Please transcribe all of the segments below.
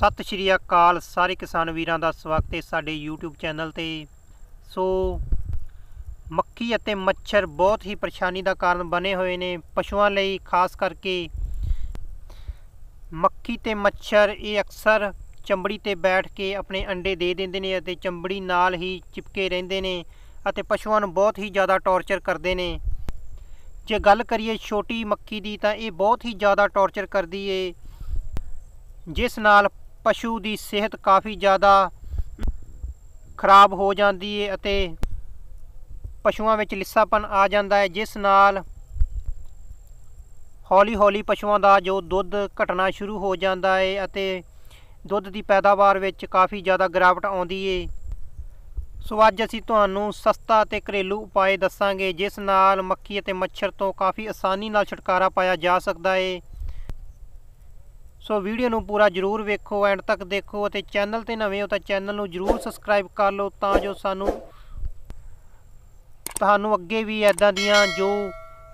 ਸਤਿ ਸ਼੍ਰੀ ਅਕਾਲ ਸਾਰੇ ਕਿਸਾਨ ਵੀਰਾਂ ਦਾ ਸਵਾਗਤ ਹੈ ਸਾਡੇ YouTube ਚੈਨਲ ਤੇ ਸੋ ਮੱਖੀ ਅਤੇ ਮੱਛਰ ਬਹੁਤ ਹੀ ਪਰੇਸ਼ਾਨੀ ਦਾ ਕਾਰਨ ਬਣੇ ਹੋਏ ਨੇ ਪਸ਼ੂਆਂ ਲਈ ਖਾਸ ਕਰਕੇ ਮੱਖੀ ਤੇ ਮੱਛਰ ਇਹ ਅਕਸਰ ਚੰਬੜੀ ਤੇ ਬੈਠ ਕੇ ਆਪਣੇ ਅੰਡੇ ਦੇ ਦਿੰਦੇ ਨੇ ਅਤੇ ਚੰਬੜੀ ਨਾਲ ਹੀ ਚਿਪਕੇ ਰਹਿੰਦੇ ਨੇ ਅਤੇ ਪਸ਼ੂਆਂ ਨੂੰ ਬਹੁਤ ਹੀ ਜ਼ਿਆਦਾ ਟੌਰਚਰ ਕਰਦੇ ਨੇ ਜੇ ਗੱਲ ਕਰੀਏ ਛੋਟੀ ਮੱਖੀ ਦੀ ਤਾਂ ਇਹ ਬਹੁਤ ਹੀ ਜ਼ਿਆਦਾ ਟੌਰਚਰ ਕਰਦੀ ਏ ਜਿਸ ਨਾਲ ਪਸ਼ੂ ਦੀ ਸਿਹਤ ਕਾਫੀ ਜ਼ਿਆਦਾ ਖਰਾਬ ਹੋ ਜਾਂਦੀ ਹੈ ਅਤੇ ਪਸ਼ੂਆਂ ਵਿੱਚ ਲਿੱਸਾਪਨ ਆ ਜਾਂਦਾ ਹੈ ਜਿਸ ਨਾਲ ਹੌਲੀ-ਹੌਲੀ ਪਸ਼ੂਆਂ ਦਾ ਜੋ ਦੁੱਧ ਘਟਣਾ ਸ਼ੁਰੂ ਹੋ ਜਾਂਦਾ ਹੈ ਅਤੇ ਦੁੱਧ ਦੀ ਪੈਦਾਵਾਰ ਵਿੱਚ ਕਾਫੀ ਜ਼ਿਆਦਾ ਗਿਰਾਵਟ ਆਉਂਦੀ ਹੈ ਸੋ ਅੱਜ ਅਸੀਂ ਤੁਹਾਨੂੰ ਸਸਤਾ ਅਤੇ ਘਰੇਲੂ ਉਪਾਅ ਦੱਸਾਂਗੇ ਜਿਸ ਨਾਲ ਮੱਖੀ ਅਤੇ ਮੱਛਰ ਤੋਂ ਕਾਫੀ ਆਸਾਨੀ ਨਾਲ ਛੁਟਕਾਰਾ ਪਾਇਆ ਜਾ ਸਕਦਾ ਹੈ ਸੋ ਵੀਡੀਓ ਨੂੰ ਪੂਰਾ ਜਰੂਰ ਵੇਖੋ ਐਂਡ ਤੱਕ ਦੇਖੋ ਅਤੇ ਚੈਨਲ ਤੇ ਨਵੇਂ ਹੋ ਤਾਂ ਚੈਨਲ ਨੂੰ ਜਰੂਰ ਸਬਸਕ੍ਰਾਈਬ ਕਰ ਲਓ ਤਾਂ ਜੋ ਸਾਨੂੰ ਤੁਹਾਨੂੰ ਅੱਗੇ ਵੀ ਐਦਾਂ ਦੀਆਂ ਜੋ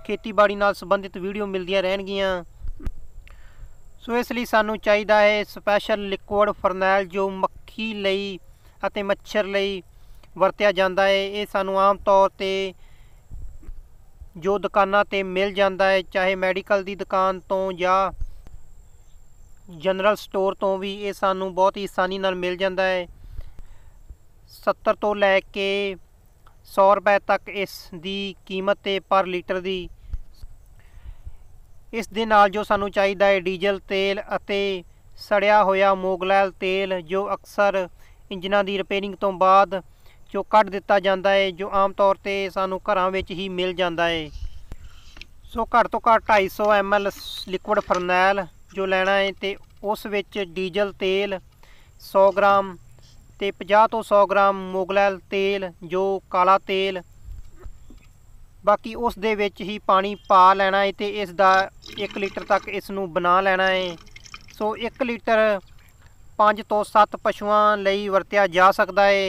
ਖੇਤੀਬਾੜੀ ਨਾਲ ਸੰਬੰਧਿਤ ਵੀਡੀਓ ਮਿਲਦੀਆਂ ਰਹਿਣਗੀਆਂ ਸੋ ਇਸ ਲਈ ਸਾਨੂੰ ਚਾਹੀਦਾ ਹੈ ਸਪੈਸ਼ਲ ਲਿਕੁਇਡ ਫਰਨੈਲ ਜੋ ਮੱਖੀ ਲਈ ਅਤੇ ਮੱਛਰ ਲਈ ਵਰਤਿਆ ਜਾਂਦਾ ਹੈ ਇਹ ਸਾਨੂੰ ਆਮ ਤੌਰ ਤੇ ਜੋ ਦੁਕਾਨਾਂ ਤੇ ਮਿਲ ਜਾਂਦਾ ਹੈ ਚਾਹੇ ਮੈਡੀਕਲ ਦੀ ਦੁਕਾਨ ਤੋਂ ਜਾਂ ਜਨਰਲ ਸਟੋਰ ਤੋਂ ਵੀ ਇਹ ਸਾਨੂੰ ਬਹੁਤ ਹੀ ਆਸਾਨੀ ਨਾਲ ਮਿਲ ਜਾਂਦਾ ਹੈ 70 ਤੋਂ ਲੈ ਕੇ 100 ਰੁਪਏ ਤੱਕ ਇਸ ਦੀ ਕੀਮਤ ਤੇ ਪਰ ਲੀਟਰ ਦੀ ਇਸ ਦੇ ਨਾਲ ਜੋ ਸਾਨੂੰ ਚਾਹੀਦਾ ਹੈ ਡੀਜ਼ਲ ਤੇਲ ਅਤੇ ਸੜਿਆ ਹੋਇਆ ਮੋਗਲੈਲ ਤੇਲ ਜੋ ਅਕਸਰ ਇੰਜਨਾਂ ਦੀ ਰਿਪੇਅਰਿੰਗ ਤੋਂ ਬਾਅਦ ਜੋ ਕੱਢ ਦਿੱਤਾ ਜਾਂਦਾ ਹੈ ਜੋ ਆਮ ਤੌਰ ਤੇ ਸਾਨੂੰ ਘਰਾਂ ਵਿੱਚ ਹੀ ਮਿਲ ਜਾਂਦਾ ਹੈ ਸੋ ਘੱਟ ਤੋਂ ਘੱਟ 250 ml ਲਿਕੁਇਡ ਫਰਨੈਲ ਜੋ ਲੈਣਾ ਹੈ ਤੇ ਉਸ ਵਿੱਚ ਡੀਜ਼ਲ ਤੇਲ 100 ਗ੍ਰਾਮ ਤੇ 50 ਤੋਂ 100 ਗ੍ਰਾਮ ਮੋਗਲੈਲ ਤੇਲ ਜੋ ਕਾਲਾ ਤੇਲ ਬਾਕੀ ਉਸ ਦੇ ਵਿੱਚ ਹੀ ਪਾਣੀ ਪਾ ਲੈਣਾ ਹੈ ਤੇ ਇਸ ਦਾ 1 ਲੀਟਰ ਤੱਕ ਇਸ ਨੂੰ ਬਣਾ ਲੈਣਾ ਹੈ ਸੋ 1 ਲੀਟਰ 5 ਤੋਂ 7 ਪਸ਼ੂਆਂ ਲਈ ਵਰਤਿਆ ਜਾ ਸਕਦਾ ਹੈ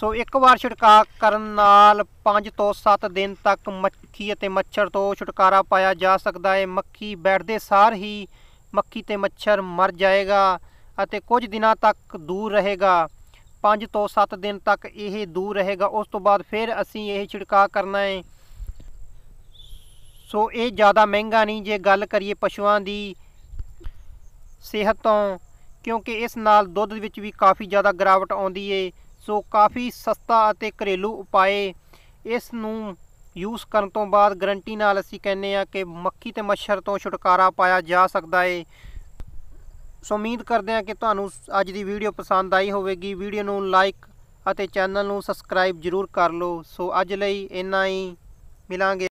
ਸੋ ਇੱਕ ਵਾਰ ਛਿੜਕਾ ਕਰਨ ਨਾਲ 5 ਤੋਂ 7 ਦਿਨ ਤੱਕ ਮੱਖੀ ਅਤੇ ਮੱਛਰ ਤੋਂ ਛੁਟਕਾਰਾ ਪਾਇਆ ਜਾ ਸਕਦਾ ਹੈ ਮੱਖੀ ਬੈਠਦੇ ਸਾਰ ਹੀ ਮੱਖੀ ਤੇ ਮੱਛਰ ਮਰ ਜਾਏਗਾ ਅਤੇ ਕੁਝ ਦਿਨਾਂ ਤੱਕ ਦੂਰ ਰਹੇਗਾ 5 ਤੋਂ 7 ਦਿਨ ਤੱਕ ਇਹ ਦੂਰ ਰਹੇਗਾ ਉਸ ਤੋਂ ਬਾਅਦ ਫਿਰ ਅਸੀਂ ਇਹ ਛਿੜਕਾ ਕਰਨਾ ਹੈ ਸੋ ਇਹ ਜ਼ਿਆਦਾ ਮਹਿੰਗਾ ਨਹੀਂ ਜੇ ਗੱਲ ਕਰੀਏ ਪਸ਼ੂਆਂ ਦੀ ਸਿਹਤ ਤੋਂ ਕਿਉਂਕਿ ਇਸ ਨਾਲ ਦੁੱਧ ਵਿੱਚ ਵੀ ਕਾਫੀ ਜ਼ਿਆਦਾ ਗਰਾਵਟ ਆਉਂਦੀ ਏ ਸੋ ਕਾਫੀ ਸਸਤਾ ਅਤੇ ਘਰੇਲੂ ਉਪਾਏ ਇਸ ਨੂੰ ਯੂਜ਼ ਕਰਨ ਤੋਂ ਬਾਅਦ ਗਰੰਟੀ ਨਾਲ ਅਸੀਂ ਕਹਿੰਨੇ ਆ ਕਿ ਮੱਖੀ ਤੇ ਮੱਛਰ ਤੋਂ ਛੁਟਕਾਰਾ ਪਾਇਆ ਜਾ ਸਕਦਾ ਏ ਸੋ ਉਮੀਦ ਕਰਦੇ ਆ ਕਿ ਤੁਹਾਨੂੰ ਅੱਜ ਦੀ ਵੀਡੀਓ ਪਸੰਦ ਆਈ ਹੋਵੇਗੀ ਵੀਡੀਓ ਨੂੰ ਲਾਈਕ ਅਤੇ ਚੈਨਲ ਨੂੰ ਸਬਸਕ੍ਰਾਈਬ ਜ਼ਰੂਰ ਕਰ ਲਓ ਸੋ ਅੱਜ ਲਈ ਇੰਨਾ ਹੀ ਮਿਲਾਂਗੇ